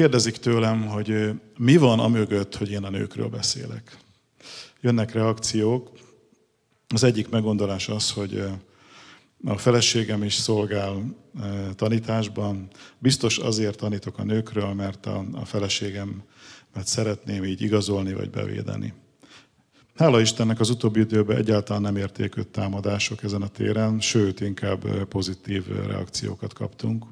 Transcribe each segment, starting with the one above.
Kérdezik tőlem, hogy mi van a mögött, hogy én a nőkről beszélek. Jönnek reakciók. Az egyik meggondolás az, hogy a feleségem is szolgál tanításban. Biztos azért tanítok a nőkről, mert a, feleségem mert szeretném így igazolni vagy bevédeni. Hála Istennek az utóbbi időben egyáltalán nem értékült támadások ezen a téren, sőt, inkább pozitív reakciókat kaptunk.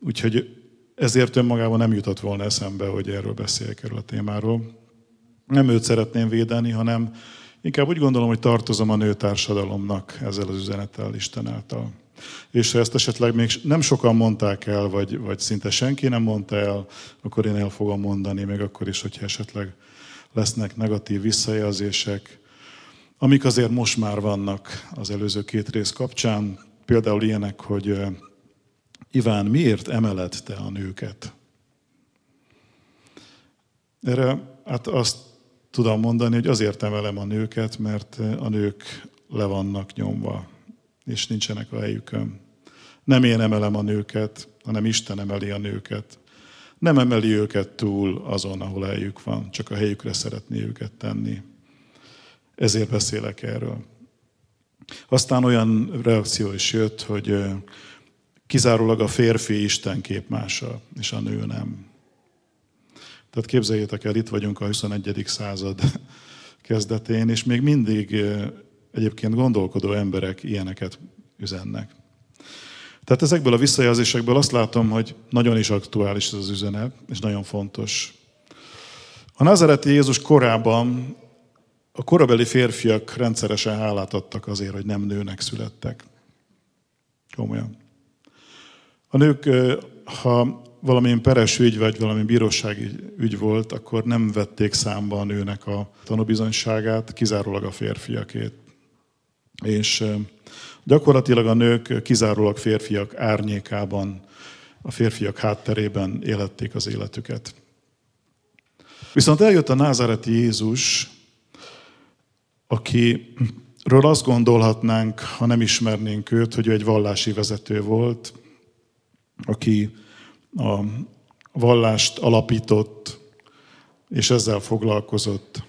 Úgyhogy ezért önmagában nem jutott volna eszembe, hogy erről beszéljek erről a témáról. Nem őt szeretném védeni, hanem inkább úgy gondolom, hogy tartozom a nőtársadalomnak ezzel az üzenettel, Isten által. És ha ezt esetleg még nem sokan mondták el, vagy, vagy szinte senki nem mondta el, akkor én el fogom mondani, még akkor is, hogyha esetleg lesznek negatív visszajelzések, amik azért most már vannak az előző két rész kapcsán. Például ilyenek, hogy Iván, miért emeled te a nőket? Erre hát azt tudom mondani, hogy azért emelem a nőket, mert a nők le vannak nyomva, és nincsenek a helyükön. Nem én emelem a nőket, hanem Isten emeli a nőket. Nem emeli őket túl azon, ahol helyük van, csak a helyükre szeretné őket tenni. Ezért beszélek erről. Aztán olyan reakció is jött, hogy kizárólag a férfi Isten képmása, és a nő nem. Tehát képzeljétek el, itt vagyunk a 21. század kezdetén, és még mindig eh, egyébként gondolkodó emberek ilyeneket üzennek. Tehát ezekből a visszajelzésekből azt látom, hogy nagyon is aktuális ez az üzenet, és nagyon fontos. A názereti Jézus korában a korabeli férfiak rendszeresen hálát adtak azért, hogy nem nőnek születtek. Komolyan. A nők, ha valamilyen peres ügy, vagy valami bírósági ügy volt, akkor nem vették számba a nőnek a tanúbizonyságát, kizárólag a férfiakét. És gyakorlatilag a nők kizárólag férfiak árnyékában, a férfiak hátterében élették az életüket. Viszont eljött a názáreti Jézus, akiről azt gondolhatnánk, ha nem ismernénk őt, hogy ő egy vallási vezető volt, aki a vallást alapított, és ezzel foglalkozott.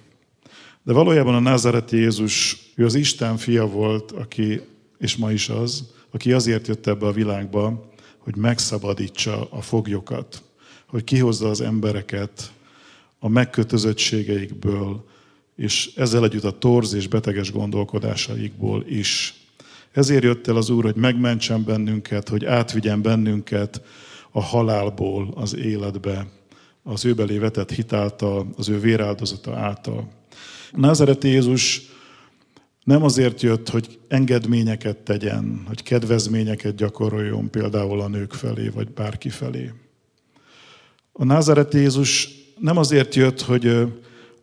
De valójában a názareti Jézus, ő az Isten fia volt, aki, és ma is az, aki azért jött ebbe a világba, hogy megszabadítsa a foglyokat, hogy kihozza az embereket a megkötözöttségeikből, és ezzel együtt a torz és beteges gondolkodásaikból is. Ezért jött el az Úr, hogy megmentsen bennünket, hogy átvigyen bennünket a halálból az életbe, az ő belé vetett hitáltal, az ő véráldozata által. Názareti Jézus nem azért jött, hogy engedményeket tegyen, hogy kedvezményeket gyakoroljon például a nők felé, vagy bárki felé. A názareti Jézus nem azért jött, hogy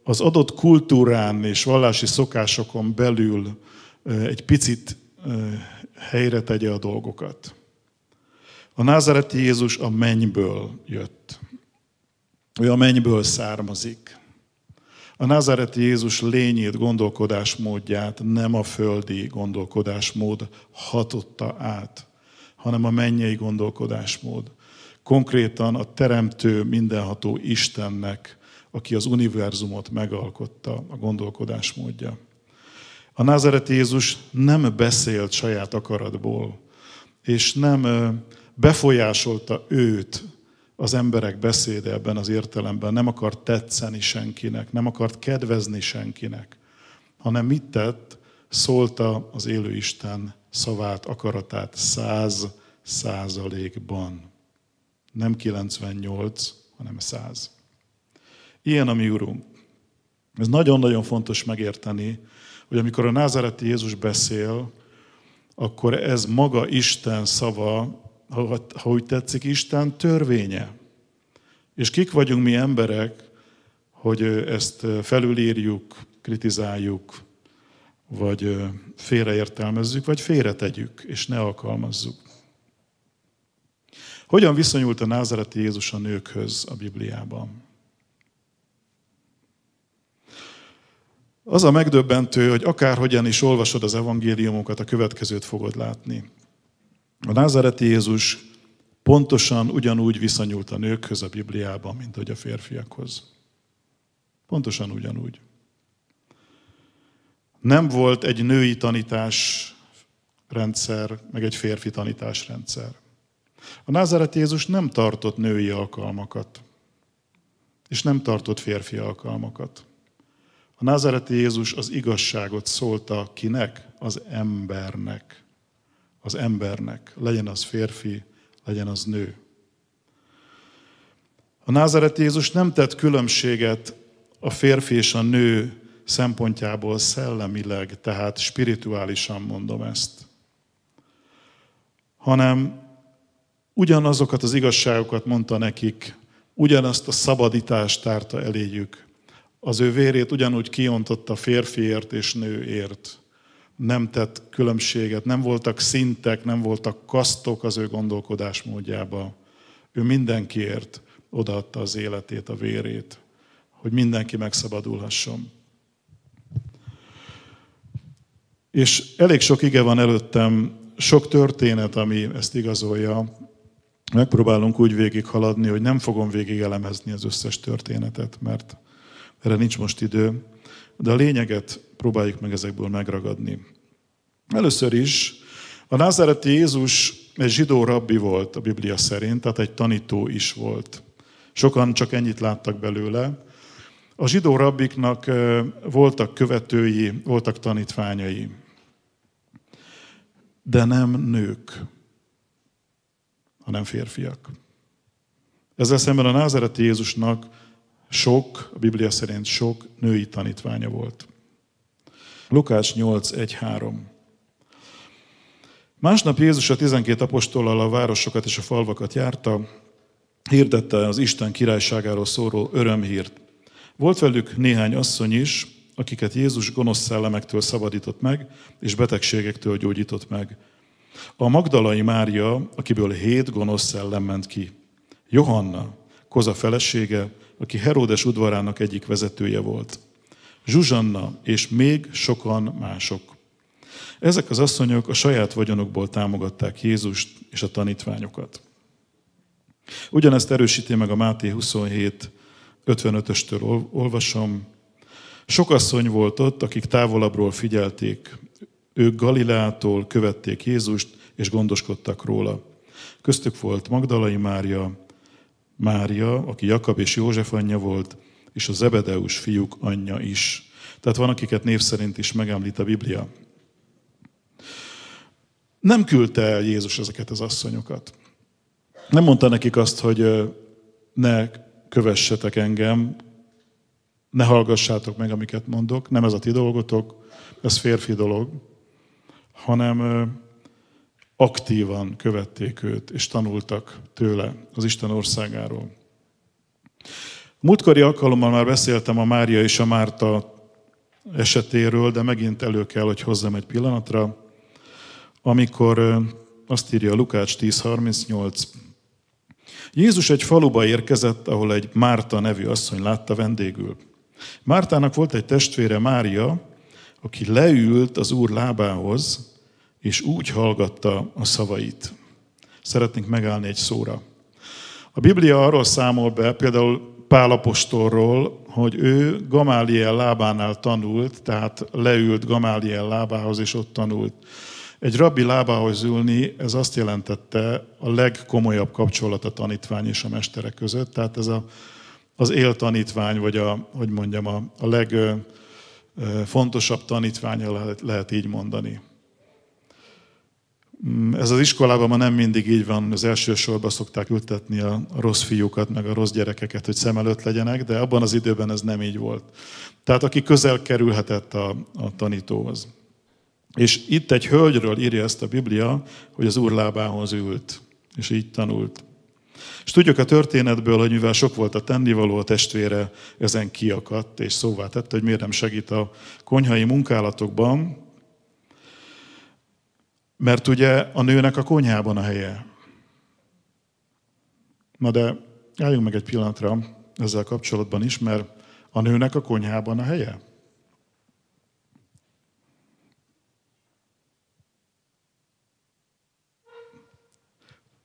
az adott kultúrán és vallási szokásokon belül egy picit helyre tegye a dolgokat. A názareti Jézus a mennyből jött. Ő a mennyből származik. A názareti Jézus lényét, gondolkodásmódját nem a földi gondolkodásmód hatotta át, hanem a mennyei gondolkodásmód. Konkrétan a teremtő mindenható Istennek, aki az univerzumot megalkotta, a gondolkodásmódja. A názareti Jézus nem beszélt saját akaratból, és nem befolyásolta őt az emberek beszéde ebben az értelemben. Nem akart tetszeni senkinek, nem akart kedvezni senkinek, hanem mit tett? Szólta az élő Isten szavát, akaratát száz százalékban. Nem 98, hanem száz. Ilyen a mi úrunk. Ez nagyon-nagyon fontos megérteni, hogy amikor a názáreti Jézus beszél, akkor ez maga Isten szava, ha, ha úgy tetszik, Isten törvénye. És kik vagyunk mi emberek, hogy ezt felülírjuk, kritizáljuk, vagy félreértelmezzük, vagy félretegyük, és ne alkalmazzuk. Hogyan viszonyult a názáreti Jézus a nőkhöz a Bibliában? Az a megdöbbentő, hogy akárhogyan is olvasod az evangéliumokat, a következőt fogod látni. A názareti Jézus pontosan ugyanúgy viszonyult a nőkhöz a Bibliában, mint hogy a férfiakhoz. Pontosan ugyanúgy. Nem volt egy női tanítás rendszer, meg egy férfi tanítás rendszer. A názáret Jézus nem tartott női alkalmakat, és nem tartott férfi alkalmakat. A názáreti Jézus az igazságot szólta kinek? Az embernek. Az embernek. Legyen az férfi, legyen az nő. A názáreti Jézus nem tett különbséget a férfi és a nő szempontjából szellemileg, tehát spirituálisan mondom ezt, hanem ugyanazokat az igazságokat mondta nekik, ugyanazt a szabadítást tárta eléjük, az ő vérét ugyanúgy kiontotta férfiért és nőért. Nem tett különbséget, nem voltak szintek, nem voltak kasztok az ő gondolkodásmódjába. Ő mindenkiért odaadta az életét, a vérét, hogy mindenki megszabadulhasson. És elég sok ige van előttem, sok történet, ami ezt igazolja. Megpróbálunk úgy végighaladni, hogy nem fogom végig elemezni az összes történetet, mert erre nincs most idő, de a lényeget próbáljuk meg ezekből megragadni. Először is a názáreti Jézus egy zsidó rabbi volt a Biblia szerint, tehát egy tanító is volt. Sokan csak ennyit láttak belőle. A zsidó rabbiknak voltak követői, voltak tanítványai, de nem nők, hanem férfiak. Ezzel szemben a názereti Jézusnak sok, a Biblia szerint sok női tanítványa volt. Lukás 8.1.3 Másnap Jézus a tizenkét apostollal a városokat és a falvakat járta, hirdette az Isten királyságáról szóló örömhírt. Volt velük néhány asszony is, akiket Jézus gonosz szellemektől szabadított meg, és betegségektől gyógyított meg. A Magdalai Mária, akiből hét gonosz szellem ment ki. Johanna, Koza felesége, aki Heródes udvarának egyik vezetője volt. Zsuzsanna és még sokan mások. Ezek az asszonyok a saját vagyonokból támogatták Jézust és a tanítványokat. Ugyanezt erősíti meg a Máté 27, 55-östől olvasom. Sok asszony volt ott, akik távolabbról figyelték. Ők Galileától követték Jézust, és gondoskodtak róla. Köztük volt Magdalai Mária, Mária, aki Jakab és József anyja volt, és a Zebedeus fiúk anyja is. Tehát van, akiket név szerint is megemlít a Biblia. Nem küldte el Jézus ezeket az asszonyokat. Nem mondta nekik azt, hogy ne kövessetek engem, ne hallgassátok meg, amiket mondok, nem ez a ti dolgotok, ez férfi dolog, hanem aktívan követték őt, és tanultak tőle az Isten országáról. Múltkori alkalommal már beszéltem a Mária és a Márta esetéről, de megint elő kell, hogy hozzam egy pillanatra, amikor azt írja Lukács 10.38. Jézus egy faluba érkezett, ahol egy Márta nevű asszony látta vendégül. Mártának volt egy testvére Mária, aki leült az úr lábához, és úgy hallgatta a szavait. Szeretnénk megállni egy szóra. A Biblia arról számol be, például Pál Pálapostorról, hogy ő Gamáliel lábánál tanult, tehát leült Gamáliel lábához, és ott tanult. Egy rabbi lábához ülni, ez azt jelentette a legkomolyabb kapcsolat a tanítvány és a mesterek között, tehát ez a, az tanítvány vagy a, hogy mondjam, a, a legfontosabb tanítványa lehet, lehet így mondani. Mm, ez az iskolában ma nem mindig így van, az első sorba szokták ültetni a rossz fiúkat, meg a rossz gyerekeket, hogy szem előtt legyenek, de abban az időben ez nem így volt. Tehát aki közel kerülhetett a, a tanítóhoz. És itt egy hölgyről írja ezt a Biblia, hogy az úr lábához ült, és így tanult. És tudjuk a történetből, hogy mivel sok volt a tennivaló, a testvére ezen kiakadt, és szóvá tette, hogy miért nem segít a konyhai munkálatokban, mert ugye a nőnek a konyhában a helye. Na de álljunk meg egy pillanatra ezzel kapcsolatban is, mert a nőnek a konyhában a helye.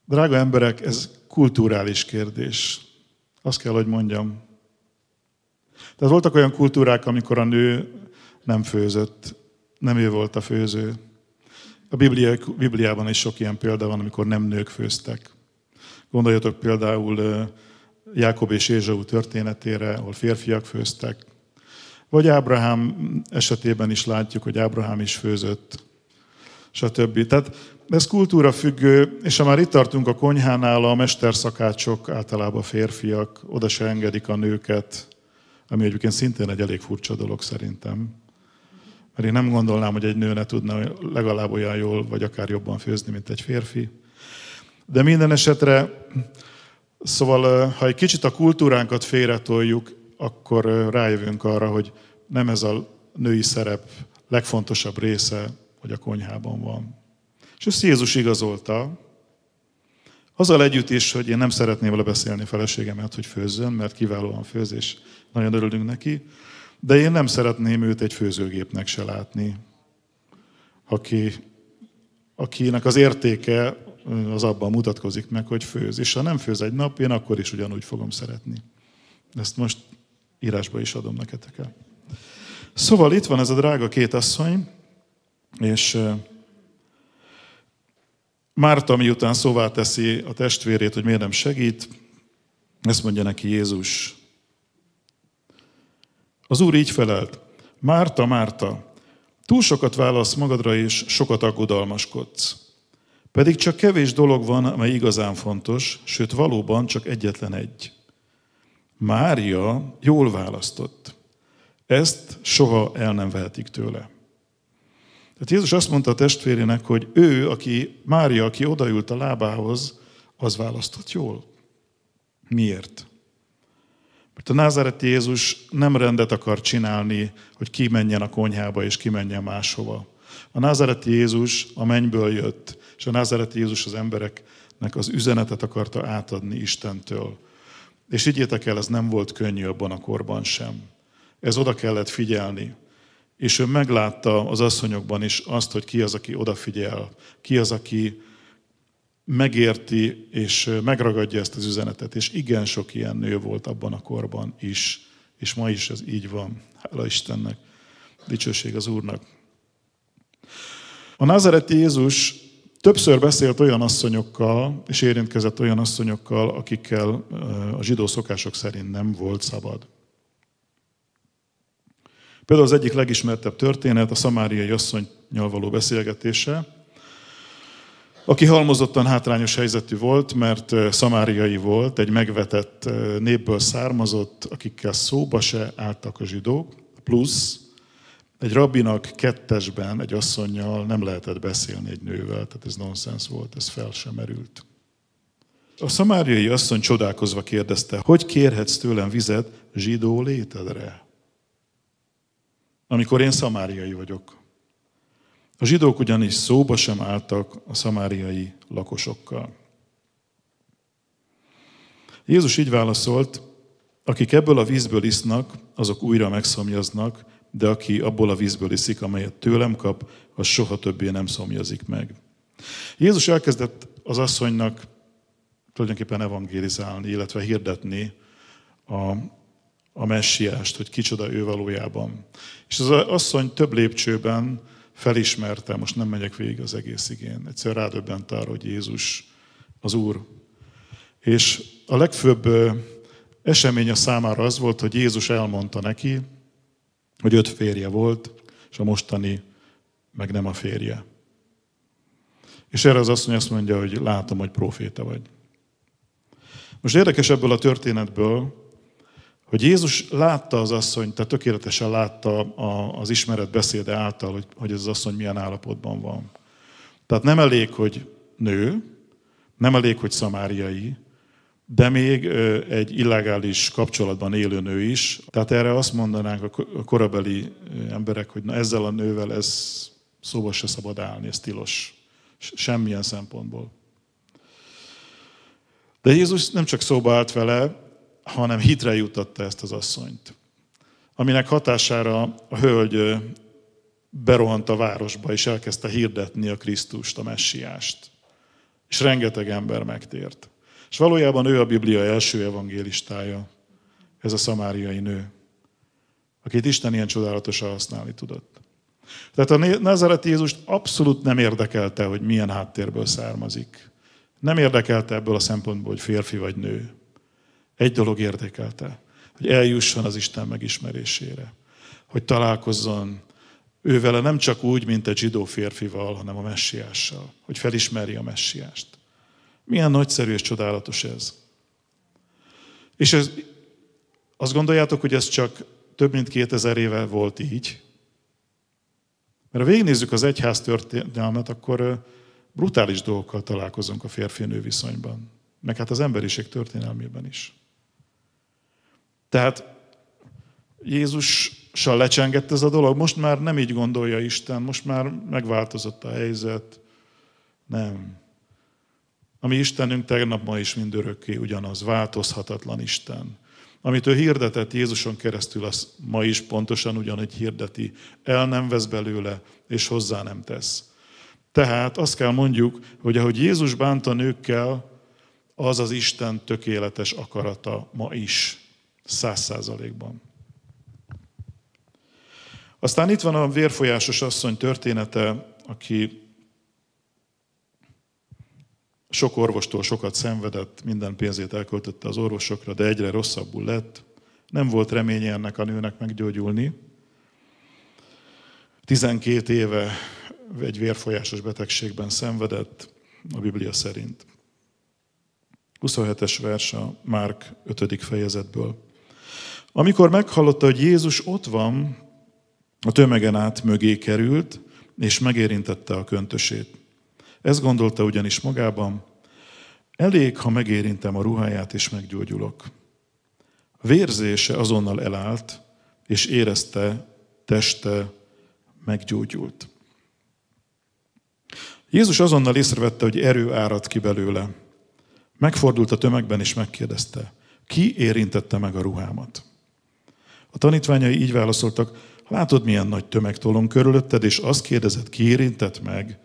Drága emberek, ez kulturális kérdés. Azt kell, hogy mondjam. Tehát voltak olyan kultúrák, amikor a nő nem főzött, nem ő volt a főző, a Bibliában is sok ilyen példa van, amikor nem nők főztek. Gondoljatok például Jákob és Ézsau történetére, ahol férfiak főztek. Vagy Ábrahám esetében is látjuk, hogy Ábrahám is főzött, stb. Tehát ez kultúra függő, és ha már itt tartunk a konyhánál, a mesterszakácsok általában férfiak, oda se engedik a nőket, ami egyébként szintén egy elég furcsa dolog szerintem. Mert én nem gondolnám, hogy egy nő ne tudna legalább olyan jól, vagy akár jobban főzni, mint egy férfi. De minden esetre, szóval ha egy kicsit a kultúránkat félretoljuk, akkor rájövünk arra, hogy nem ez a női szerep legfontosabb része, hogy a konyhában van. És ezt Jézus igazolta, azzal együtt is, hogy én nem szeretném vele beszélni feleségemet, hogy főzzön, mert kiválóan főz, és nagyon örülünk neki. De én nem szeretném őt egy főzőgépnek se látni, aki, akinek az értéke az abban mutatkozik meg, hogy főz. És ha nem főz egy nap, én akkor is ugyanúgy fogom szeretni. Ezt most írásba is adom nektek. el. Szóval itt van ez a drága két asszony, és Márta miután szóvá teszi a testvérét, hogy miért nem segít, ezt mondja neki Jézus, az úr így felelt, Márta, Márta, túl sokat válasz magadra és sokat aggodalmaskodsz. Pedig csak kevés dolog van, amely igazán fontos, sőt valóban csak egyetlen egy. Mária jól választott. Ezt soha el nem vehetik tőle. Tehát Jézus azt mondta a testvérének, hogy ő, aki Mária, aki odaült a lábához, az választott jól. Miért? Mert a názáreti Jézus nem rendet akar csinálni, hogy kimenjen a konyhába és kimenjen máshova. A názáreti Jézus a mennyből jött, és a názáreti Jézus az embereknek az üzenetet akarta átadni Istentől. És higgyétek el, ez nem volt könnyű abban a korban sem. Ez oda kellett figyelni. És ő meglátta az asszonyokban is azt, hogy ki az, aki odafigyel, ki az, aki megérti és megragadja ezt az üzenetet. És igen sok ilyen nő volt abban a korban is, és ma is ez így van. Hála Istennek, dicsőség az Úrnak. A názareti Jézus többször beszélt olyan asszonyokkal, és érintkezett olyan asszonyokkal, akikkel a zsidó szokások szerint nem volt szabad. Például az egyik legismertebb történet a szamáriai asszonynyal való beszélgetése, aki halmozottan hátrányos helyzetű volt, mert szamáriai volt, egy megvetett népből származott, akikkel szóba se álltak a zsidók, plusz egy rabbinak kettesben egy asszonynal nem lehetett beszélni egy nővel, tehát ez nonsens volt, ez fel sem merült. A szamáriai asszony csodálkozva kérdezte, hogy kérhetsz tőlem vizet zsidó létedre? Amikor én szamáriai vagyok. A zsidók ugyanis szóba sem álltak a szamáriai lakosokkal. Jézus így válaszolt, akik ebből a vízből isznak, azok újra megszomjaznak, de aki abból a vízből iszik, amelyet tőlem kap, az soha többé nem szomjazik meg. Jézus elkezdett az asszonynak tulajdonképpen evangélizálni, illetve hirdetni a, a messiást, hogy kicsoda ő valójában. És az asszony több lépcsőben felismerte, most nem megyek végig az egész igén, egyszer rádöbbent arra, hogy Jézus az Úr. És a legfőbb eseménye számára az volt, hogy Jézus elmondta neki, hogy öt férje volt, és a mostani meg nem a férje. És erre az asszony azt mondja, hogy látom, hogy proféta vagy. Most érdekes ebből a történetből, hogy Jézus látta az asszonyt, tehát tökéletesen látta az ismeret beszéde által, hogy, hogy ez az asszony milyen állapotban van. Tehát nem elég, hogy nő, nem elég, hogy szamáriai, de még egy illegális kapcsolatban élő nő is. Tehát erre azt mondanánk a korabeli emberek, hogy na ezzel a nővel ez szóba se szabad állni, ez tilos. Semmilyen szempontból. De Jézus nem csak szóba állt vele, hanem hitre jutatta ezt az asszonyt. Aminek hatására a hölgy berohant a városba, és elkezdte hirdetni a Krisztust, a messiást. És rengeteg ember megtért. És valójában ő a Biblia első evangélistája, ez a szamáriai nő, akit Isten ilyen csodálatosan használni tudott. Tehát a Nazaret Jézust abszolút nem érdekelte, hogy milyen háttérből származik. Nem érdekelte ebből a szempontból, hogy férfi vagy nő. Egy dolog érdekelte, hogy eljusson az Isten megismerésére, hogy találkozzon vele nem csak úgy, mint egy zsidó férfival, hanem a messiással, hogy felismeri a messiást. Milyen nagyszerű és csodálatos ez. És ez, azt gondoljátok, hogy ez csak több mint 2000 éve volt így? Mert ha végignézzük az egyház történelmet, akkor brutális dolgokkal találkozunk a férfi-nő viszonyban. Meg hát az emberiség történelmében is. Tehát Jézussal lecsengett ez a dolog. Most már nem így gondolja Isten, most már megváltozott a helyzet. Nem. Ami Istenünk tegnap, ma is mindörökké ugyanaz, változhatatlan Isten. Amit ő hirdetett Jézuson keresztül, az ma is pontosan ugyanúgy hirdeti. El nem vesz belőle, és hozzá nem tesz. Tehát azt kell mondjuk, hogy ahogy Jézus bánt a nőkkel, az az Isten tökéletes akarata ma is. Száz százalékban. Aztán itt van a vérfolyásos asszony története, aki sok orvostól sokat szenvedett, minden pénzét elköltötte az orvosokra, de egyre rosszabbul lett. Nem volt reménye ennek a nőnek meggyógyulni. 12 éve egy vérfolyásos betegségben szenvedett, a Biblia szerint. 27-es vers a Márk 5. fejezetből. Amikor meghallotta, hogy Jézus ott van, a tömegen át mögé került, és megérintette a köntösét. Ezt gondolta ugyanis magában, elég, ha megérintem a ruháját, és meggyógyulok. Vérzése azonnal elállt, és érezte, teste meggyógyult. Jézus azonnal észrevette, hogy erő árad ki belőle. Megfordult a tömegben, és megkérdezte, ki érintette meg a ruhámat? A tanítványai így válaszoltak, látod, milyen nagy tömeg tolom körülötted, és azt kérdezett, ki érintett meg?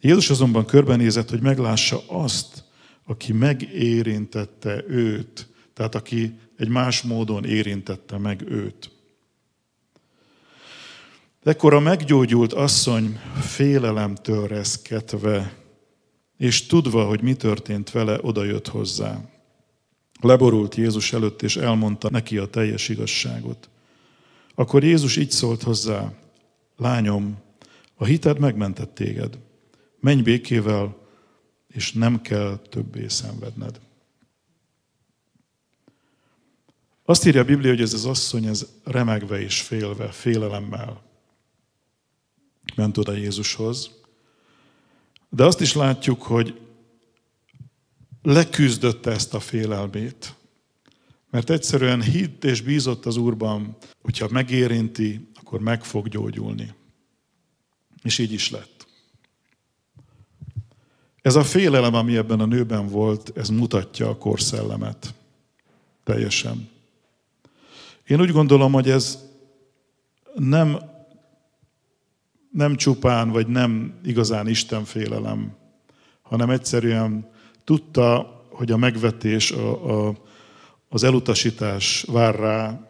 Jézus azonban körbenézett, hogy meglássa azt, aki megérintette őt, tehát aki egy más módon érintette meg őt. Ekkor a meggyógyult asszony félelemtől reszketve, és tudva, hogy mi történt vele, odajött hozzá. Leborult Jézus előtt, és elmondta neki a teljes igazságot. Akkor Jézus így szólt hozzá, lányom, a hited megmentett téged. Menj békével, és nem kell többé szenvedned. Azt írja a Biblia, hogy ez az asszony, ez remegve és félve, félelemmel ment oda Jézushoz. De azt is látjuk, hogy leküzdötte ezt a félelmét. Mert egyszerűen hitt és bízott az Úrban, hogyha megérinti, akkor meg fog gyógyulni. És így is lett. Ez a félelem, ami ebben a nőben volt, ez mutatja a korszellemet. Teljesen. Én úgy gondolom, hogy ez nem, nem csupán, vagy nem igazán Isten félelem, hanem egyszerűen Tudta, hogy a megvetés, a, a, az elutasítás vár rá,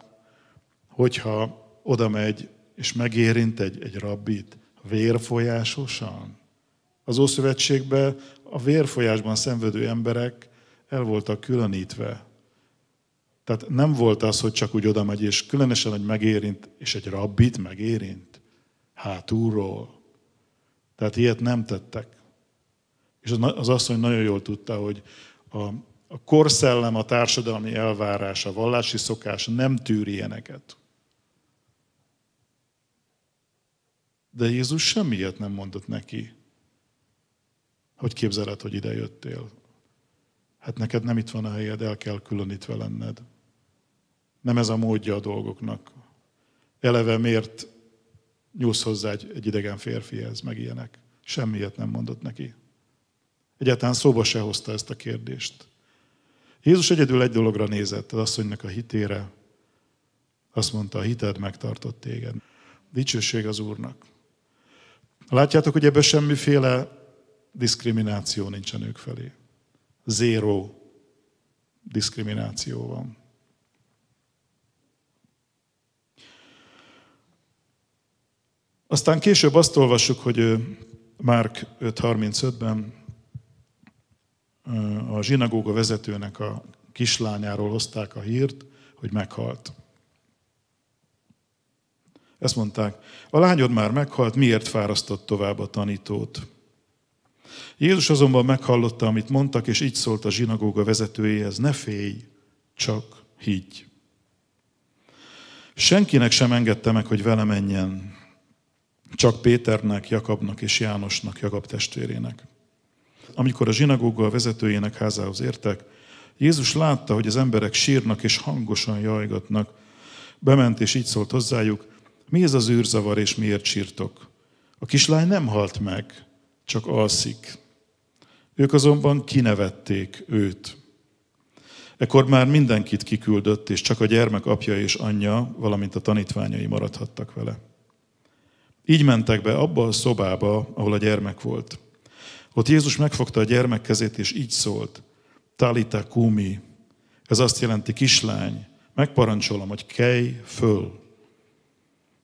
hogyha oda megy és megérint egy, egy rabbit vérfolyásosan. Az Ószövetségben a vérfolyásban szenvedő emberek el voltak különítve. Tehát nem volt az, hogy csak úgy oda megy, és különösen, hogy megérint, és egy rabbit megérint hátulról. Tehát ilyet nem tettek. És az asszony nagyon jól tudta, hogy a, a korszellem, a társadalmi elvárás, a vallási szokás nem tűri ilyeneket. De Jézus semmiért nem mondott neki, hogy képzeled, hogy ide jöttél. Hát neked nem itt van a helyed, el kell különítve lenned. Nem ez a módja a dolgoknak. Eleve miért nyúlsz hozzá egy, egy idegen férfihez, meg ilyenek. Semmiért nem mondott neki. Egyáltalán szóba se hozta ezt a kérdést. Jézus egyedül egy dologra nézett, az asszonynak a hitére. Azt mondta, a hited megtartott téged. Dicsőség az Úrnak. Látjátok, hogy ebben semmiféle diszkrimináció nincsen ők felé. Zéró diszkrimináció van. Aztán később azt olvassuk, hogy Márk 5.35-ben a zsinagóga vezetőnek a kislányáról hozták a hírt, hogy meghalt. Ezt mondták, a lányod már meghalt, miért fárasztott tovább a tanítót? Jézus azonban meghallotta, amit mondtak, és így szólt a zsinagóga vezetőjéhez, ne félj, csak higgy. Senkinek sem engedte meg, hogy vele menjen, csak Péternek, Jakabnak és Jánosnak, Jakab testvérének. Amikor a zsinagóga vezetőjének házához értek, Jézus látta, hogy az emberek sírnak és hangosan jajgatnak. Bement és így szólt hozzájuk, mi ez az űrzavar és miért sírtok? A kislány nem halt meg, csak alszik. Ők azonban kinevették őt. Ekkor már mindenkit kiküldött, és csak a gyermek apja és anyja, valamint a tanítványai maradhattak vele. Így mentek be abba a szobába, ahol a gyermek volt. Ott Jézus megfogta a gyermek kezét, és így szólt, Talita kumi, ez azt jelenti kislány, megparancsolom, hogy kelj föl.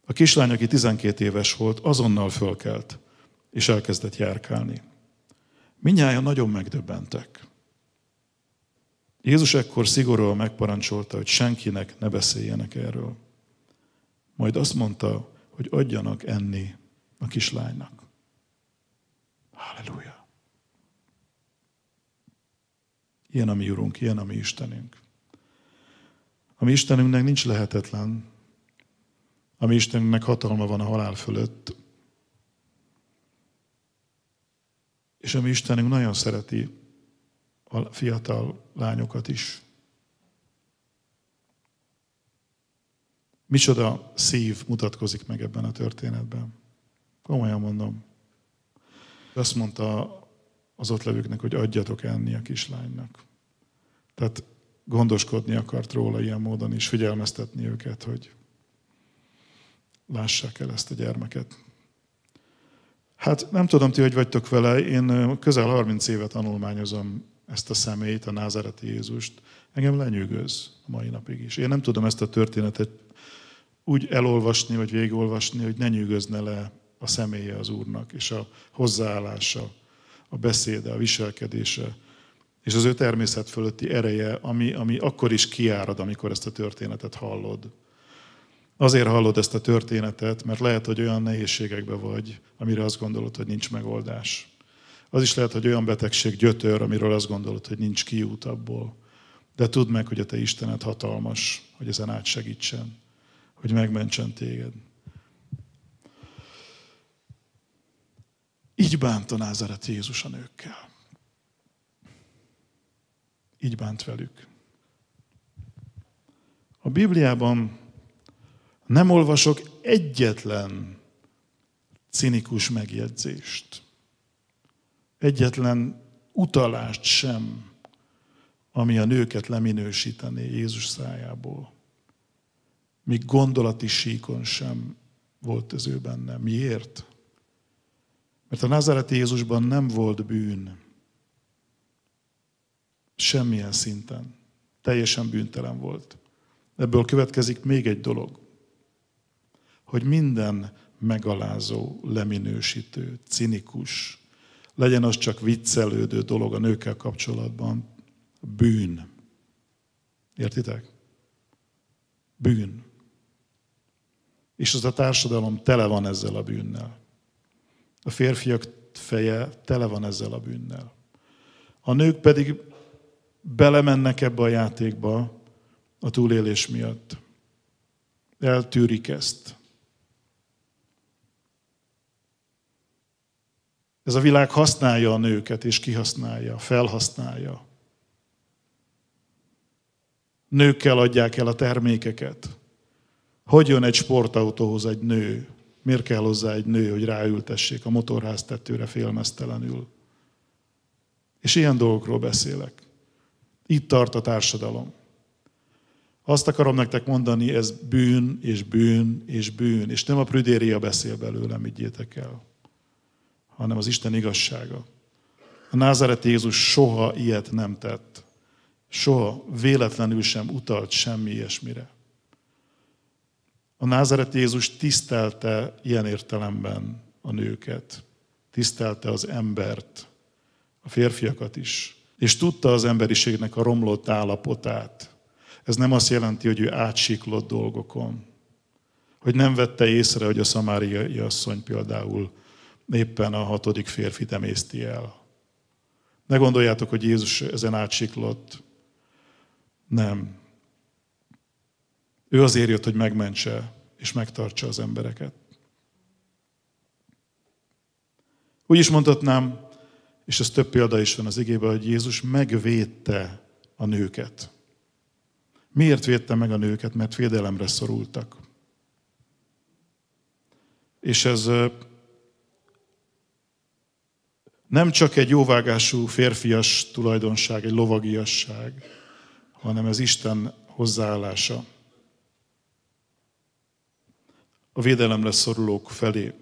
A kislány, aki 12 éves volt, azonnal fölkelt, és elkezdett járkálni. Mindnyájan nagyon megdöbbentek. Jézus ekkor szigorúan megparancsolta, hogy senkinek ne beszéljenek erről. Majd azt mondta, hogy adjanak enni a kislánynak. Halleluja! Ilyen a mi Urunk, ilyen a mi Istenünk. A mi Istenünknek nincs lehetetlen. A mi Istenünknek hatalma van a halál fölött. És a mi Istenünk nagyon szereti a fiatal lányokat is. Micsoda szív mutatkozik meg ebben a történetben. Komolyan mondom. Azt mondta az ott levőknek, hogy adjatok enni a kislánynak. Tehát gondoskodni akart róla ilyen módon is, figyelmeztetni őket, hogy lássák el ezt a gyermeket. Hát nem tudom ti, hogy vagytok vele, én közel 30 éve tanulmányozom ezt a személyt, a názáreti Jézust. Engem lenyűgöz a mai napig is. Én nem tudom ezt a történetet úgy elolvasni, vagy végigolvasni, hogy ne nyűgözne le a személye az Úrnak, és a hozzáállása, a beszéde, a viselkedése, és az ő természet fölötti ereje, ami, ami akkor is kiárad, amikor ezt a történetet hallod. Azért hallod ezt a történetet, mert lehet, hogy olyan nehézségekbe vagy, amire azt gondolod, hogy nincs megoldás. Az is lehet, hogy olyan betegség gyötör, amiről azt gondolod, hogy nincs kiút abból. De tudd meg, hogy a te Istened hatalmas, hogy ezen át segítsen, hogy megmentsen téged. Így bánt a názáret Jézus a nőkkel. Így bánt velük. A Bibliában nem olvasok egyetlen cinikus megjegyzést, egyetlen utalást sem, ami a nőket leminősítené Jézus szájából. Még gondolati síkon sem volt ez ő benne. Miért? Mert a názáreti Jézusban nem volt bűn. Semmilyen szinten. Teljesen bűntelen volt. Ebből következik még egy dolog, hogy minden megalázó, leminősítő, cinikus, legyen az csak viccelődő dolog a nőkkel kapcsolatban, bűn. Értitek? Bűn. És az a társadalom tele van ezzel a bűnnel. A férfiak feje tele van ezzel a bűnnel. A nők pedig belemennek ebbe a játékba a túlélés miatt. Eltűrik ezt. Ez a világ használja a nőket, és kihasználja, felhasználja. Nőkkel adják el a termékeket. Hogy jön egy sportautóhoz egy nő? Miért kell hozzá egy nő, hogy ráültessék a motorház tetőre félmeztelenül? És ilyen dolgokról beszélek. Itt tart a társadalom. Azt akarom nektek mondani, ez bűn, és bűn, és bűn. És nem a prüdéria beszél belőlem, vigyétek el, hanem az Isten igazsága. A názareti Jézus soha ilyet nem tett. Soha véletlenül sem utalt semmi ilyesmire a názareti Jézus tisztelte ilyen értelemben a nőket, tisztelte az embert, a férfiakat is, és tudta az emberiségnek a romlott állapotát. Ez nem azt jelenti, hogy ő átsiklott dolgokon, hogy nem vette észre, hogy a szamáriai asszony például éppen a hatodik férfi emészti el. Ne gondoljátok, hogy Jézus ezen átsiklott. Nem. Ő azért jött, hogy megmentse és megtartsa az embereket. Úgy is mondhatnám, és ez több példa is van az igében, hogy Jézus megvédte a nőket. Miért védte meg a nőket? Mert védelemre szorultak. És ez nem csak egy jóvágású férfias tulajdonság, egy lovagiasság, hanem ez Isten hozzáállása a védelemre szorulók felé.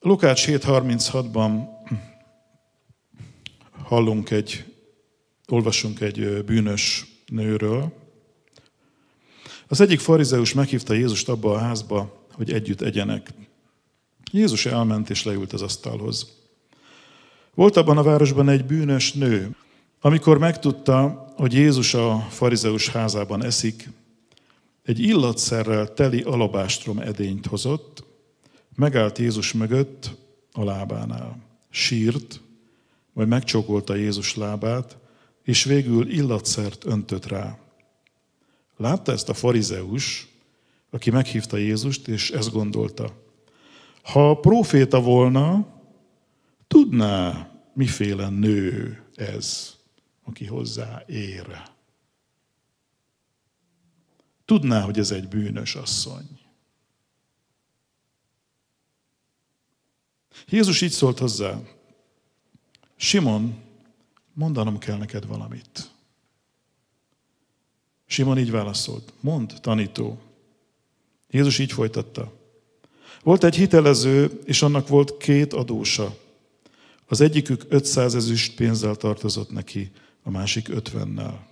Lukács 7.36-ban hallunk egy, olvasunk egy bűnös nőről. Az egyik farizeus meghívta Jézust abba a házba, hogy együtt egyenek. Jézus elment és leült az asztalhoz. Volt abban a városban egy bűnös nő, amikor megtudta, hogy Jézus a farizeus házában eszik, egy illatszerrel teli alabástrom edényt hozott, megállt Jézus mögött a lábánál. Sírt, majd megcsókolta Jézus lábát, és végül illatszert öntött rá. Látta ezt a farizeus, aki meghívta Jézust, és ezt gondolta. Ha a proféta volna, tudná, miféle nő ez aki hozzá ér. Tudná, hogy ez egy bűnös asszony. Jézus így szólt hozzá, Simon, mondanom kell neked valamit. Simon így válaszolt, mond, tanító. Jézus így folytatta. Volt egy hitelező, és annak volt két adósa. Az egyikük 500 ezüst pénzzel tartozott neki, a másik ötvennel.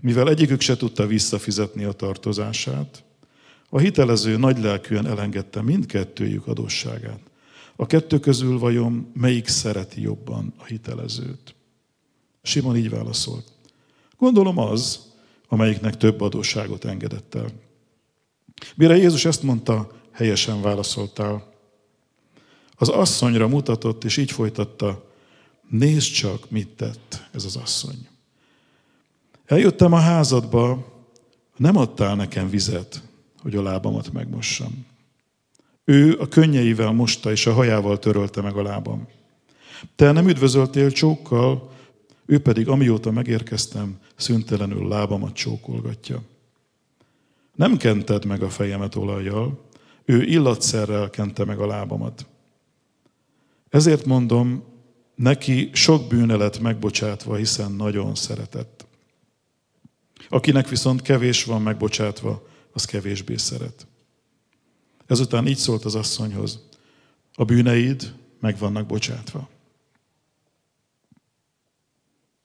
Mivel egyikük se tudta visszafizetni a tartozását, a hitelező nagylelkűen elengedte mindkettőjük adósságát. A kettő közül vajon melyik szereti jobban a hitelezőt? Simon így válaszolt. Gondolom az, amelyiknek több adósságot engedett el. Mire Jézus ezt mondta, helyesen válaszoltál. Az asszonyra mutatott, és így folytatta, Nézd csak, mit tett ez az asszony. Eljöttem a házadba, nem adtál nekem vizet, hogy a lábamat megmossam. Ő a könnyeivel mosta és a hajával törölte meg a lábam. Te nem üdvözöltél csókkal, ő pedig amióta megérkeztem, szüntelenül lábamat csókolgatja. Nem kented meg a fejemet olajjal, ő illatszerrel kente meg a lábamat. Ezért mondom, Neki sok bűne lett megbocsátva, hiszen nagyon szeretett. Akinek viszont kevés van megbocsátva, az kevésbé szeret. Ezután így szólt az asszonyhoz, a bűneid meg vannak bocsátva.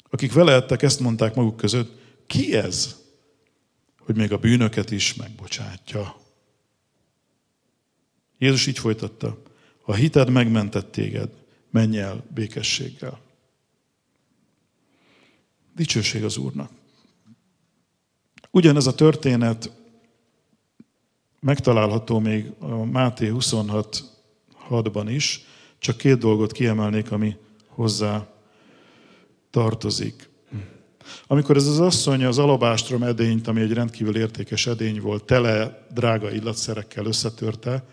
Akik vele ettek, ezt mondták maguk között, ki ez, hogy még a bűnöket is megbocsátja? Jézus így folytatta, a hited megmentett téged, menj el békességgel. Dicsőség az Úrnak. Ugyanez a történet megtalálható még a Máté 26.6-ban is, csak két dolgot kiemelnék, ami hozzá tartozik. Amikor ez az asszony az alabástrom edényt, ami egy rendkívül értékes edény volt, tele drága illatszerekkel összetörte,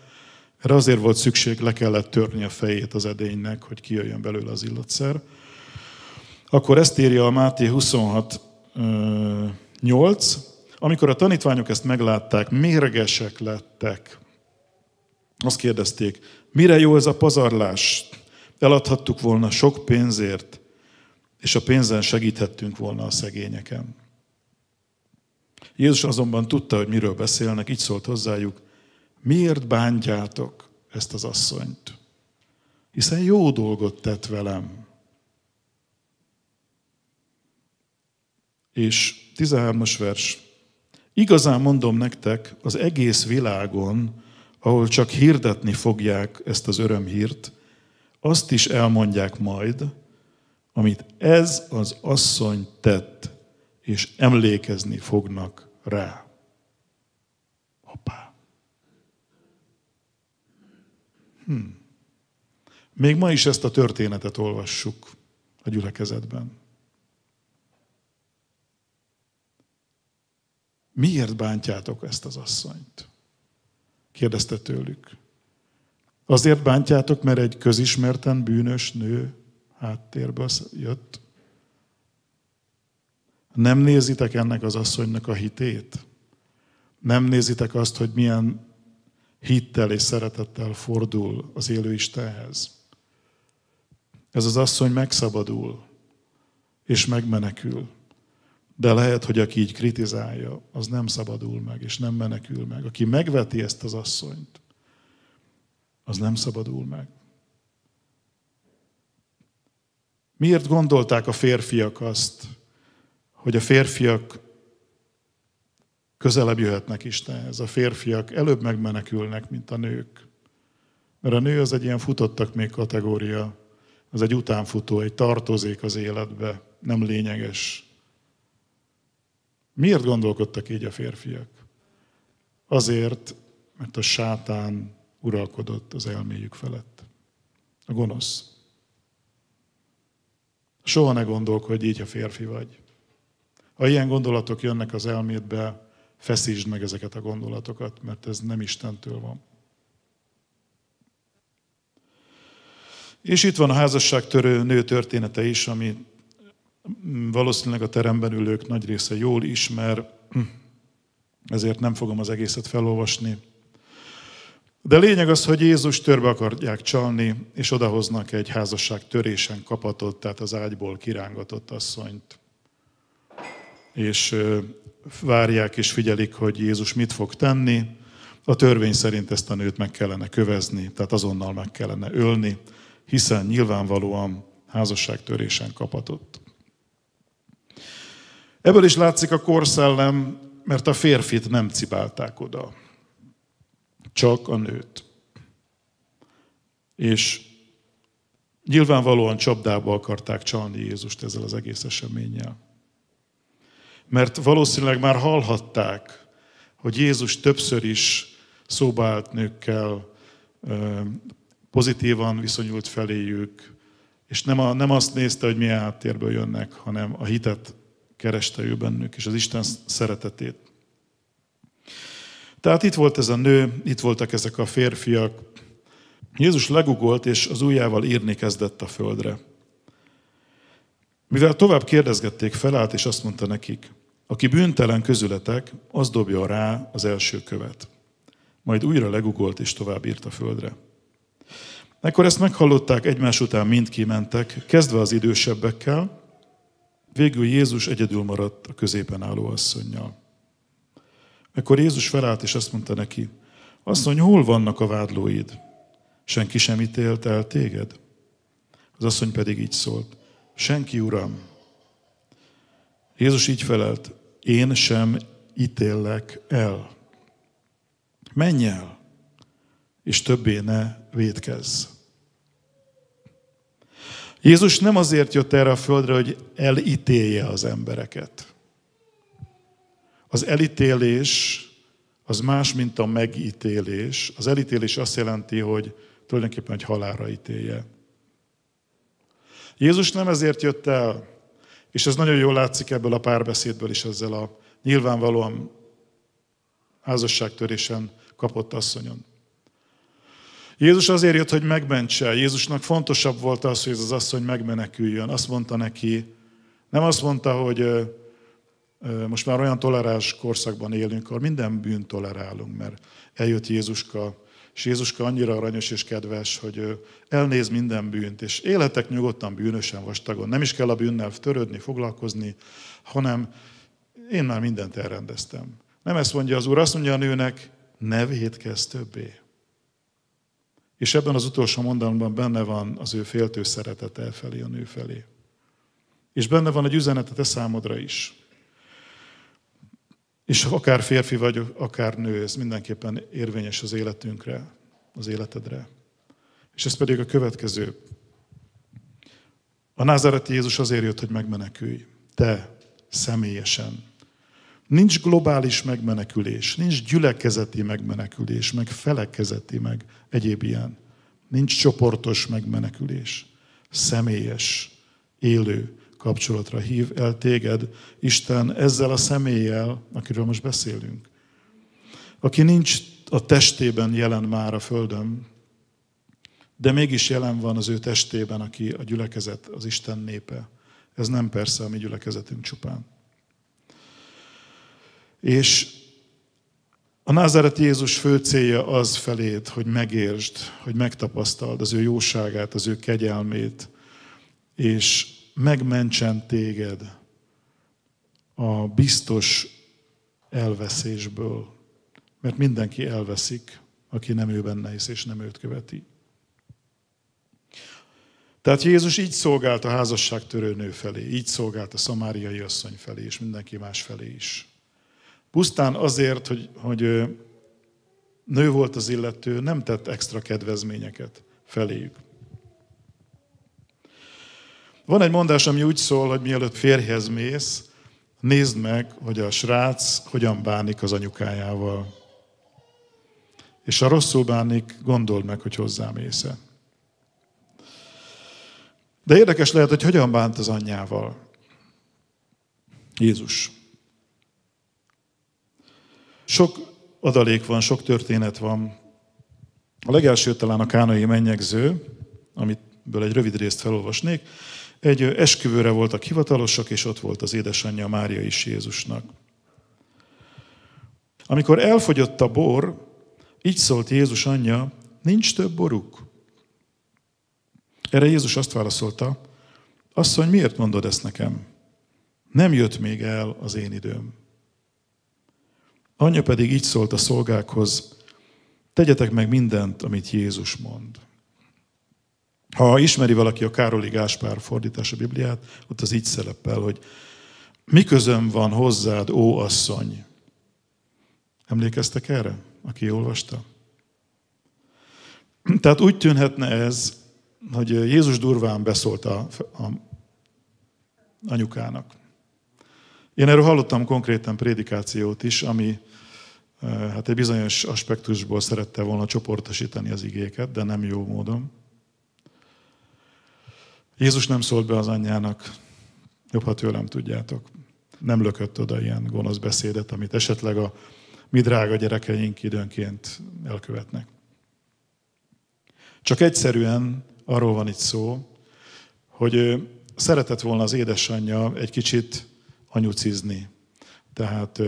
erre azért volt szükség, le kellett törni a fejét az edénynek, hogy kijöjjön belőle az illatszer. Akkor ezt írja a Máté 26, 8. Amikor a tanítványok ezt meglátták, mérgesek lettek. Azt kérdezték, mire jó ez a pazarlás? Eladhattuk volna sok pénzért, és a pénzen segíthettünk volna a szegényeken. Jézus azonban tudta, hogy miről beszélnek, így szólt hozzájuk, miért bántjátok ezt az asszonyt? Hiszen jó dolgot tett velem. És 13-as vers. Igazán mondom nektek, az egész világon, ahol csak hirdetni fogják ezt az örömhírt, azt is elmondják majd, amit ez az asszony tett, és emlékezni fognak rá. Hmm. Még ma is ezt a történetet olvassuk a gyülekezetben. Miért bántjátok ezt az asszonyt? Kérdezte tőlük. Azért bántjátok, mert egy közismerten bűnös nő háttérbe jött? Nem nézitek ennek az asszonynak a hitét? Nem nézitek azt, hogy milyen hittel és szeretettel fordul az élő Istenhez. Ez az asszony megszabadul, és megmenekül. De lehet, hogy aki így kritizálja, az nem szabadul meg, és nem menekül meg. Aki megveti ezt az asszonyt, az nem szabadul meg. Miért gondolták a férfiak azt, hogy a férfiak közelebb jöhetnek Istenhez. A férfiak előbb megmenekülnek, mint a nők. Mert a nő az egy ilyen futottak még kategória, az egy utánfutó, egy tartozék az életbe, nem lényeges. Miért gondolkodtak így a férfiak? Azért, mert a sátán uralkodott az elméjük felett. A gonosz. Soha ne gondolkodj így, ha férfi vagy. Ha ilyen gondolatok jönnek az elmédbe, feszítsd meg ezeket a gondolatokat, mert ez nem Istentől van. És itt van a házasságtörő nő története is, ami valószínűleg a teremben ülők nagy része jól ismer, ezért nem fogom az egészet felolvasni. De lényeg az, hogy Jézus törbe akarják csalni, és odahoznak egy házasság törésen kapatott, tehát az ágyból kirángatott asszonyt. És várják és figyelik, hogy Jézus mit fog tenni. A törvény szerint ezt a nőt meg kellene kövezni, tehát azonnal meg kellene ölni, hiszen nyilvánvalóan házasságtörésen kapatott. Ebből is látszik a korszellem, mert a férfit nem cibálták oda, csak a nőt. És nyilvánvalóan csapdába akarták csalni Jézust ezzel az egész eseménnyel. Mert valószínűleg már hallhatták, hogy Jézus többször is szóba állt nőkkel, pozitívan viszonyult feléjük, és nem, a, nem azt nézte, hogy milyen háttérből jönnek, hanem a hitet kereste ő bennük, és az Isten szeretetét. Tehát itt volt ez a nő, itt voltak ezek a férfiak. Jézus legugolt, és az ujjával írni kezdett a földre. Mivel tovább kérdezgették, felállt és azt mondta nekik, aki bűntelen közületek, az dobja rá az első követ. Majd újra legugolt és tovább írt a földre. Ekkor ezt meghallották, egymás után mind kimentek, kezdve az idősebbekkel, végül Jézus egyedül maradt a középen álló asszonynal. Ekkor Jézus felállt és azt mondta neki, asszony, hol vannak a vádlóid? Senki sem ítélt el téged? Az asszony pedig így szólt, Senki, Uram. Jézus így felelt, én sem ítéllek el. Menj el, és többé ne védkezz. Jézus nem azért jött erre a földre, hogy elítélje az embereket. Az elítélés az más, mint a megítélés. Az elítélés azt jelenti, hogy tulajdonképpen, hogy halára ítélje. Jézus nem ezért jött el, és ez nagyon jól látszik ebből a párbeszédből is ezzel a nyilvánvalóan házasságtörésen kapott asszonyon. Jézus azért jött, hogy megmentse. Jézusnak fontosabb volt az, hogy ez az asszony megmeneküljön. Azt mondta neki, nem azt mondta, hogy most már olyan toleráns korszakban élünk, ahol minden bűn tolerálunk, mert eljött Jézuska, és Jézuska annyira aranyos és kedves, hogy ő elnéz minden bűnt, és életek nyugodtan bűnösen vastagon. Nem is kell a bűnnel törődni, foglalkozni, hanem én már mindent elrendeztem. Nem ezt mondja az Úr, azt mondja a nőnek, ne védkezz többé. És ebben az utolsó mondatban benne van az ő féltő szeretete felé, a nő felé. És benne van egy üzenete te számodra is. És akár férfi vagy, akár nő, ez mindenképpen érvényes az életünkre, az életedre. És ez pedig a következő. A názáreti Jézus azért jött, hogy megmenekülj. Te, személyesen. Nincs globális megmenekülés, nincs gyülekezeti megmenekülés, meg felekezeti, meg egyéb ilyen. Nincs csoportos megmenekülés. Személyes, élő, kapcsolatra hív el téged Isten ezzel a személlyel, akiről most beszélünk. Aki nincs a testében jelen már a Földön, de mégis jelen van az ő testében, aki a gyülekezet, az Isten népe. Ez nem persze a mi gyülekezetünk csupán. És a názáreti Jézus fő célja az feléd, hogy megértsd, hogy megtapasztald az ő jóságát, az ő kegyelmét, és megmentsen téged a biztos elveszésből, mert mindenki elveszik, aki nem ő benne hisz és nem őt követi. Tehát Jézus így szolgált a házasságtörő nő felé, így szolgált a szamáriai asszony felé, és mindenki más felé is. Pusztán azért, hogy, hogy nő volt az illető, nem tett extra kedvezményeket feléjük. Van egy mondás, ami úgy szól, hogy mielőtt férjhez mész, nézd meg, hogy a srác hogyan bánik az anyukájával. És ha rosszul bánik, gondold meg, hogy hozzám észre. De érdekes lehet, hogy hogyan bánt az anyjával. Jézus. Sok adalék van, sok történet van. A legelső talán a kánai mennyegző, amiből egy rövid részt felolvasnék. Egy esküvőre voltak hivatalosak, és ott volt az édesanyja Mária is Jézusnak. Amikor elfogyott a bor, így szólt Jézus anyja, nincs több boruk. Erre Jézus azt válaszolta, asszony, miért mondod ezt nekem? Nem jött még el az én időm. Anyja pedig így szólt a szolgákhoz, tegyetek meg mindent, amit Jézus mond. Ha ismeri valaki a Károli Gáspár fordítása Bibliát, ott az így szerepel, hogy mi közöm van hozzád, ó asszony? Emlékeztek erre, aki olvasta? Tehát úgy tűnhetne ez, hogy Jézus durván beszólt a, a anyukának. Én erről hallottam konkrétan prédikációt is, ami eh, hát egy bizonyos aspektusból szerette volna csoportosítani az igéket, de nem jó módon. Jézus nem szólt be az anyjának, jobb, ha tőlem tudjátok. Nem lökött oda ilyen gonosz beszédet, amit esetleg a mi drága gyerekeink időnként elkövetnek. Csak egyszerűen arról van itt szó, hogy szeretett volna az édesanyja egy kicsit anyucizni. Tehát,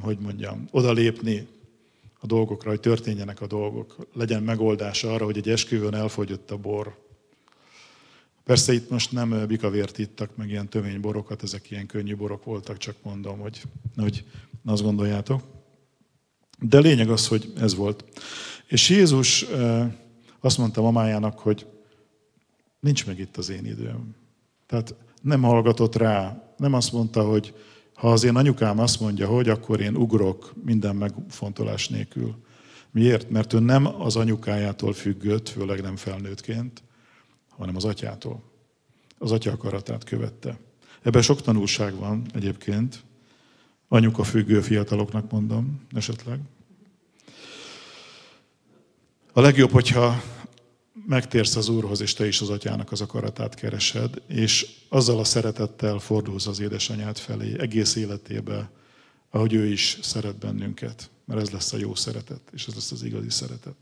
hogy mondjam, odalépni a dolgokra, hogy történjenek a dolgok. Legyen megoldás arra, hogy egy esküvőn elfogyott a bor Persze itt most nem bikavért ittak, meg ilyen tömény borokat, ezek ilyen könnyű borok voltak, csak mondom, hogy, hogy azt gondoljátok. De lényeg az, hogy ez volt. És Jézus azt mondta mamájának, hogy nincs meg itt az én időm. Tehát nem hallgatott rá, nem azt mondta, hogy ha az én anyukám azt mondja, hogy akkor én ugrok minden megfontolás nélkül. Miért? Mert ő nem az anyukájától függött, főleg nem felnőttként, hanem az atyától. Az atya akaratát követte. Ebben sok tanulság van egyébként. Anyuka függő fiataloknak mondom, esetleg. A legjobb, hogyha megtérsz az Úrhoz, és te is az atyának az akaratát keresed, és azzal a szeretettel fordulsz az édesanyád felé egész életébe, ahogy ő is szeret bennünket. Mert ez lesz a jó szeretet, és ez lesz az igazi szeretet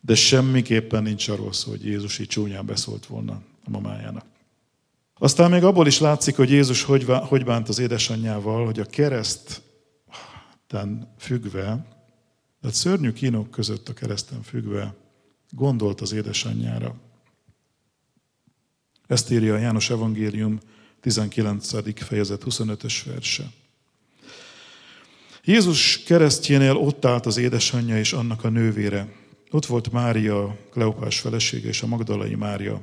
de semmiképpen nincs arról szó, hogy Jézus így csúnyán beszólt volna a mamájának. Aztán még abból is látszik, hogy Jézus hogy, hogy bánt az édesanyjával, hogy a kereszten függve, tehát szörnyű kínok között a kereszten függve gondolt az édesanyjára. Ezt írja a János Evangélium 19. fejezet 25-ös verse. Jézus keresztjénél ott állt az édesanyja és annak a nővére. Ott volt Mária, Kleopás felesége és a Magdalai Mária.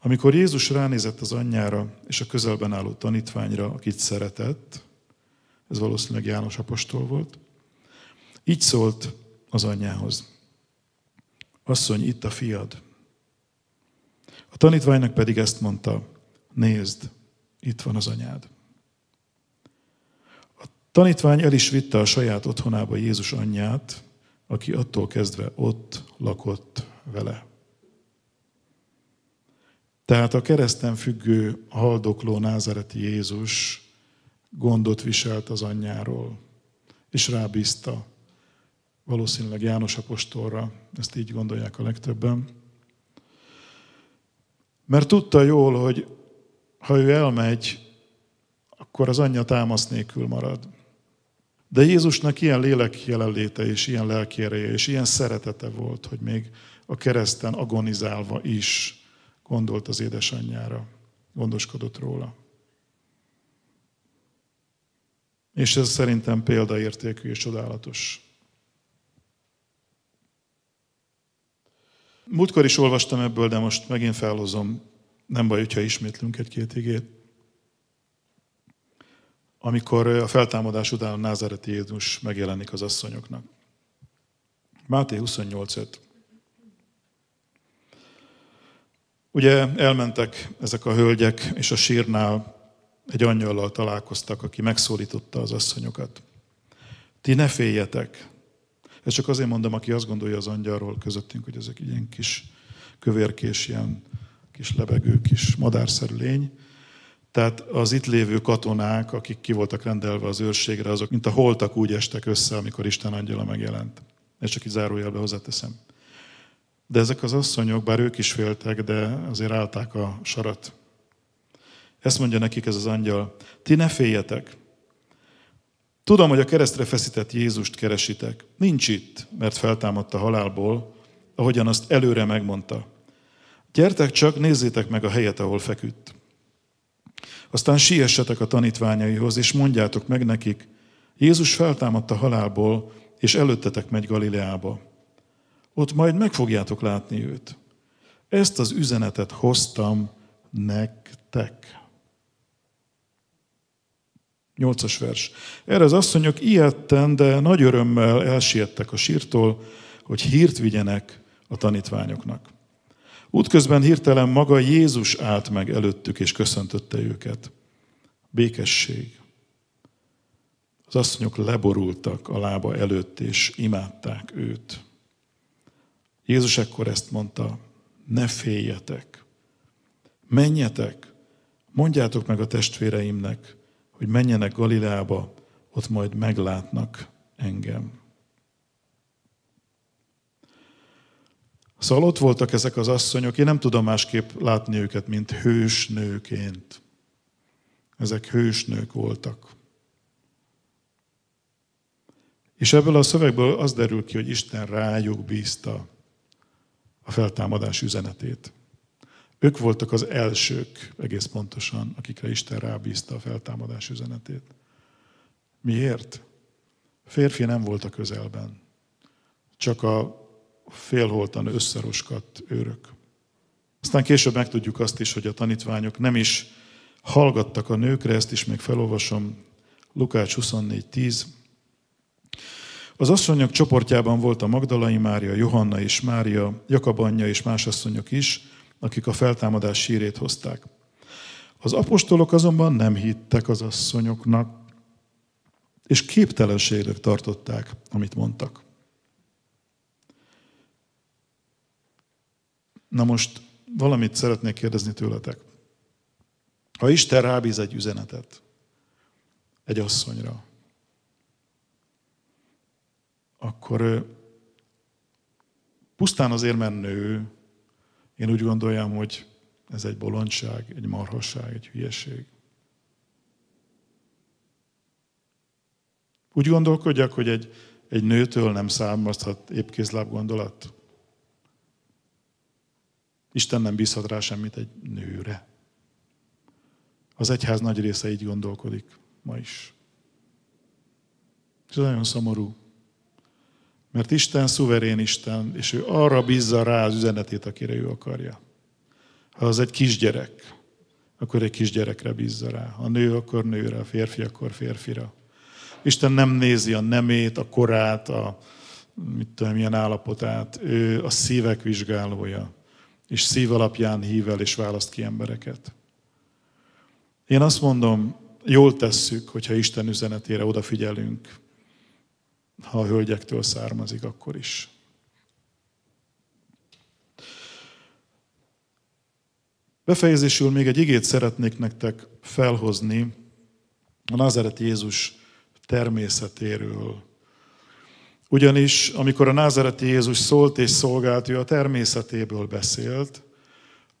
Amikor Jézus ránézett az anyjára és a közelben álló tanítványra, akit szeretett, ez valószínűleg János apostol volt, így szólt az anyjához. Asszony, itt a fiad. A tanítványnak pedig ezt mondta, nézd, itt van az anyád. A tanítvány el is vitte a saját otthonába Jézus anyját, aki attól kezdve ott lakott vele. Tehát a kereszten függő, haldokló názareti Jézus gondot viselt az anyjáról, és rábízta valószínűleg János apostolra, ezt így gondolják a legtöbben. Mert tudta jól, hogy ha ő elmegy, akkor az anyja támasz nélkül marad. De Jézusnak ilyen lélek jelenléte és ilyen lelkéreje és ilyen szeretete volt, hogy még a kereszten agonizálva is gondolt az édesanyjára, gondoskodott róla. És ez szerintem példaértékű és csodálatos. Múltkor is olvastam ebből, de most megint felhozom. Nem baj, hogyha ismétlünk egy-két igét amikor a feltámadás után a názáreti Jézus megjelenik az asszonyoknak. Máté 28.5. Ugye elmentek ezek a hölgyek, és a sírnál egy angyallal találkoztak, aki megszólította az asszonyokat. Ti ne féljetek! Ez csak azért mondom, aki azt gondolja az angyalról közöttünk, hogy ezek ilyen kis kövérkés, ilyen kis lebegő, kis madárszerű lény, tehát az itt lévő katonák, akik ki voltak rendelve az őrségre, azok mint a holtak úgy estek össze, amikor Isten angyala megjelent. Ez csak így zárójelbe hozzáteszem. De ezek az asszonyok, bár ők is féltek, de azért állták a sarat. Ezt mondja nekik ez az angyal, ti ne féljetek. Tudom, hogy a keresztre feszített Jézust keresitek. Nincs itt, mert feltámadta halálból, ahogyan azt előre megmondta. Gyertek csak, nézzétek meg a helyet, ahol feküdt. Aztán siessetek a tanítványaihoz, és mondjátok meg nekik, Jézus feltámadt a halálból, és előttetek megy Galileába. Ott majd meg fogjátok látni őt. Ezt az üzenetet hoztam nektek. Nyolcas vers. Erre az asszonyok ijedten, de nagy örömmel elsiettek a sírtól, hogy hírt vigyenek a tanítványoknak. Útközben hirtelen maga Jézus állt meg előttük, és köszöntötte őket. Békesség. Az asszonyok leborultak a lába előtt, és imádták őt. Jézus ekkor ezt mondta, ne féljetek, menjetek, mondjátok meg a testvéreimnek, hogy menjenek Galileába, ott majd meglátnak engem. Szóval ott voltak ezek az asszonyok, én nem tudom másképp látni őket, mint hősnőként. Ezek hősnők voltak. És ebből a szövegből az derül ki, hogy Isten rájuk bízta a feltámadás üzenetét. Ők voltak az elsők, egész pontosan, akikre Isten rábízta a feltámadás üzenetét. Miért? Férfi nem volt a közelben. Csak a félholtan összeroskadt őrök. Aztán később megtudjuk azt is, hogy a tanítványok nem is hallgattak a nőkre, ezt is még felolvasom, Lukács 24.10. Az asszonyok csoportjában volt a Magdalai Mária, Johanna és Mária, Jakab anyja és más asszonyok is, akik a feltámadás sírét hozták. Az apostolok azonban nem hittek az asszonyoknak, és képtelenségnek tartották, amit mondtak. Na most valamit szeretnék kérdezni tőletek. Ha Isten rábíz egy üzenetet egy asszonyra, akkor pusztán azért, mennő, nő, én úgy gondoljam, hogy ez egy bolondság, egy marhasság, egy hülyeség. Úgy gondolkodjak, hogy egy, egy nőtől nem származhat épp gondolat? Isten nem bízhat rá semmit egy nőre. Az egyház nagy része így gondolkodik ma is. És ez nagyon szomorú. Mert Isten szuverén Isten, és ő arra bízza rá az üzenetét, akire ő akarja. Ha az egy kisgyerek, akkor egy kisgyerekre bízza rá. Ha nő, akkor nőre, a férfi, akkor férfira. Isten nem nézi a nemét, a korát, a mit tudom, milyen állapotát. Ő a szívek vizsgálója és szív alapján hív el és választ ki embereket. Én azt mondom, jól tesszük, hogyha Isten üzenetére odafigyelünk, ha a hölgyektől származik, akkor is. Befejezésül még egy igét szeretnék nektek felhozni a Názareti Jézus természetéről. Ugyanis, amikor a názareti Jézus szólt és szolgált, ő a természetéből beszélt,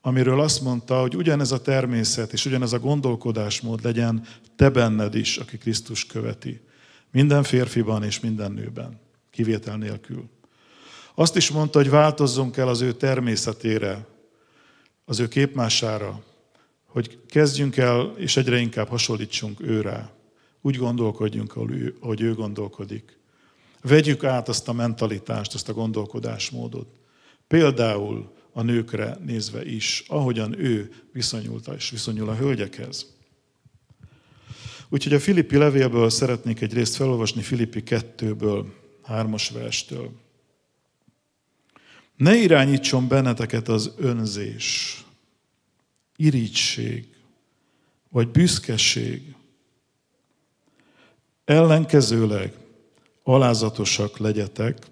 amiről azt mondta, hogy ugyanez a természet és ugyanez a gondolkodásmód legyen te benned is, aki Krisztus követi. Minden férfiban és minden nőben, kivétel nélkül. Azt is mondta, hogy változzunk el az ő természetére, az ő képmására, hogy kezdjünk el, és egyre inkább hasonlítsunk őre, Úgy gondolkodjunk, ahogy ő gondolkodik. Vegyük át azt a mentalitást, azt a gondolkodásmódot. Például a nőkre nézve is, ahogyan ő viszonyult és viszonyul a hölgyekhez. Úgyhogy a Filippi levélből szeretnék egy részt felolvasni Filippi 2-ből, 3-as verstől. Ne irányítson benneteket az önzés, irigység, vagy büszkeség. Ellenkezőleg alázatosak legyetek,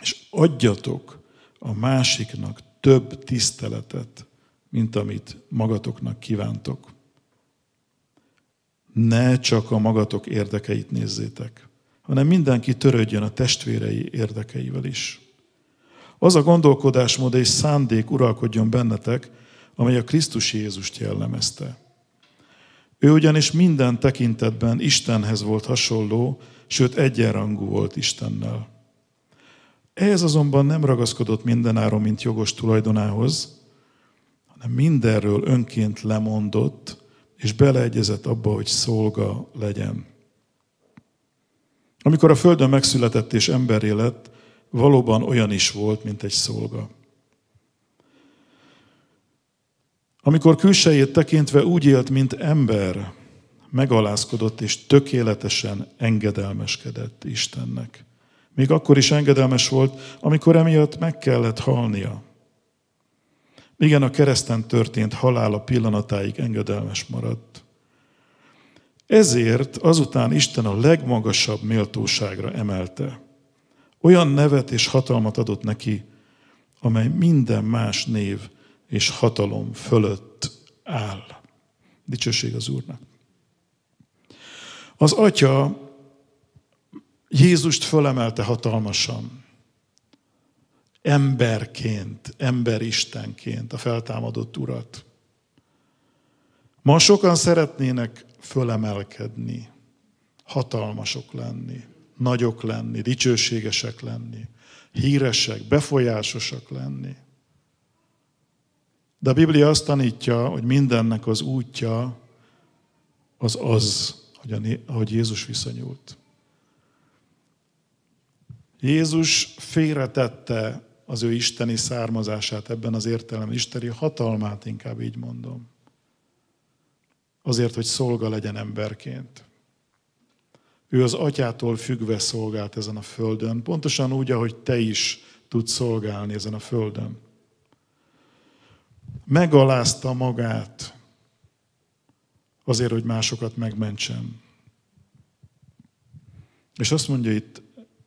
és adjatok a másiknak több tiszteletet, mint amit magatoknak kívántok. Ne csak a magatok érdekeit nézzétek, hanem mindenki törődjön a testvérei érdekeivel is. Az a gondolkodásmód és szándék uralkodjon bennetek, amely a Krisztus Jézust jellemezte. Ő ugyanis minden tekintetben Istenhez volt hasonló, sőt egyenrangú volt Istennel. Ehhez azonban nem ragaszkodott mindenáron, mint jogos tulajdonához, hanem mindenről önként lemondott, és beleegyezett abba, hogy szolga legyen. Amikor a Földön megszületett és emberé lett, valóban olyan is volt, mint egy szolga. Amikor külsejét tekintve úgy élt, mint ember, megalázkodott és tökéletesen engedelmeskedett Istennek. Még akkor is engedelmes volt, amikor emiatt meg kellett halnia. Igen, a kereszten történt halála pillanatáig engedelmes maradt. Ezért azután Isten a legmagasabb méltóságra emelte. Olyan nevet és hatalmat adott neki, amely minden más név és hatalom fölött áll. Dicsőség az Úrnak! Az atya Jézust fölemelte hatalmasan. Emberként, emberistenként, a feltámadott urat. Ma sokan szeretnének fölemelkedni, hatalmasok lenni, nagyok lenni, dicsőségesek lenni, híresek, befolyásosak lenni. De a Biblia azt tanítja, hogy mindennek az útja az az, ahogy Jézus viszonyult. Jézus félretette az ő isteni származását ebben az értelemben, isteni hatalmát, inkább így mondom. Azért, hogy szolga legyen emberként. Ő az atyától függve szolgált ezen a földön, pontosan úgy, ahogy te is tudsz szolgálni ezen a földön. Megalázta magát, azért, hogy másokat megmentsem. És azt mondja itt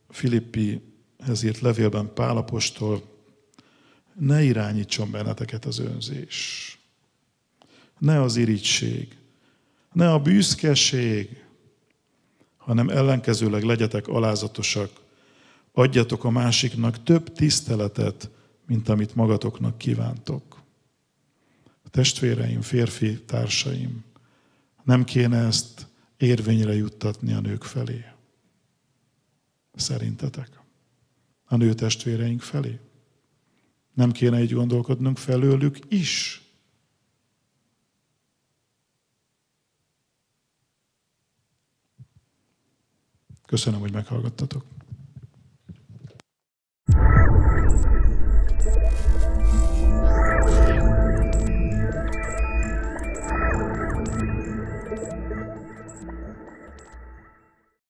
Filippihez írt levélben Pálapostól, ne irányítson benneteket az önzés. Ne az irigység, ne a büszkeség, hanem ellenkezőleg legyetek alázatosak, adjatok a másiknak több tiszteletet, mint amit magatoknak kívántok. Testvéreim, férfi társaim, nem kéne ezt érvényre juttatni a nők felé? Szerintetek? A nő testvéreink felé? Nem kéne így gondolkodnunk felőlük is? Köszönöm, hogy meghallgattatok.